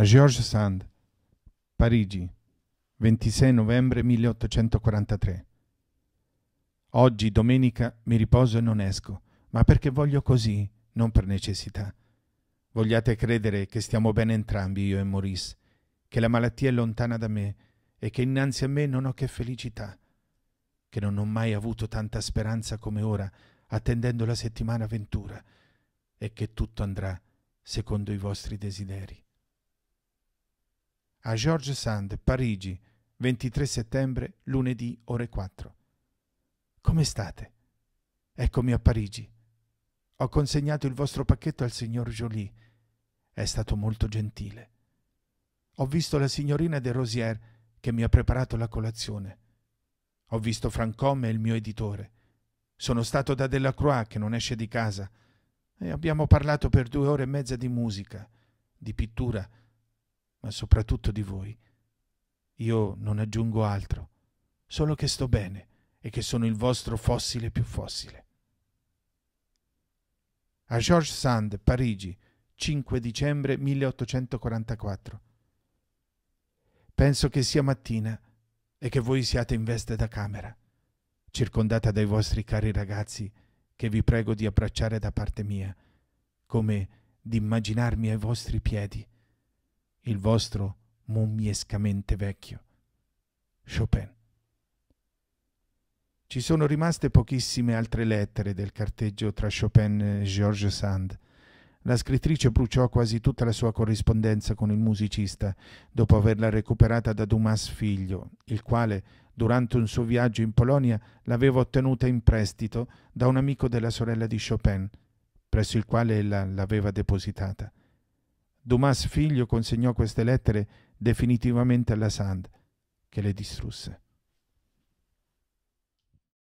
a George Sand, Parigi, 26 novembre 1843. Oggi, domenica, mi riposo e non esco, ma perché voglio così, non per necessità. Vogliate credere che stiamo bene entrambi io e Maurice, che la malattia è lontana da me e che innanzi a me non ho che felicità, che non ho mai avuto tanta speranza come ora, attendendo la settimana ventura, e che tutto andrà secondo i vostri desideri a George Sand, Parigi, 23 settembre, lunedì, ore 4. Come state? Eccomi a Parigi. Ho consegnato il vostro pacchetto al signor Joly. È stato molto gentile. Ho visto la signorina de Rosier che mi ha preparato la colazione. Ho visto Francom e il mio editore. Sono stato da Delacroix che non esce di casa e abbiamo parlato per due ore e mezza di musica, di pittura, ma soprattutto di voi. Io non aggiungo altro, solo che sto bene e che sono il vostro fossile più fossile. A George Sand, Parigi, 5 dicembre 1844. Penso che sia mattina e che voi siate in veste da camera, circondata dai vostri cari ragazzi che vi prego di abbracciare da parte mia, come d'immaginarmi ai vostri piedi il vostro mummiescamente vecchio, Chopin. Ci sono rimaste pochissime altre lettere del carteggio tra Chopin e George Sand. La scrittrice bruciò quasi tutta la sua corrispondenza con il musicista, dopo averla recuperata da Dumas figlio, il quale, durante un suo viaggio in Polonia, l'aveva ottenuta in prestito da un amico della sorella di Chopin, presso il quale ella l'aveva depositata. Dumas figlio consegnò queste lettere definitivamente alla Sand, che le distrusse.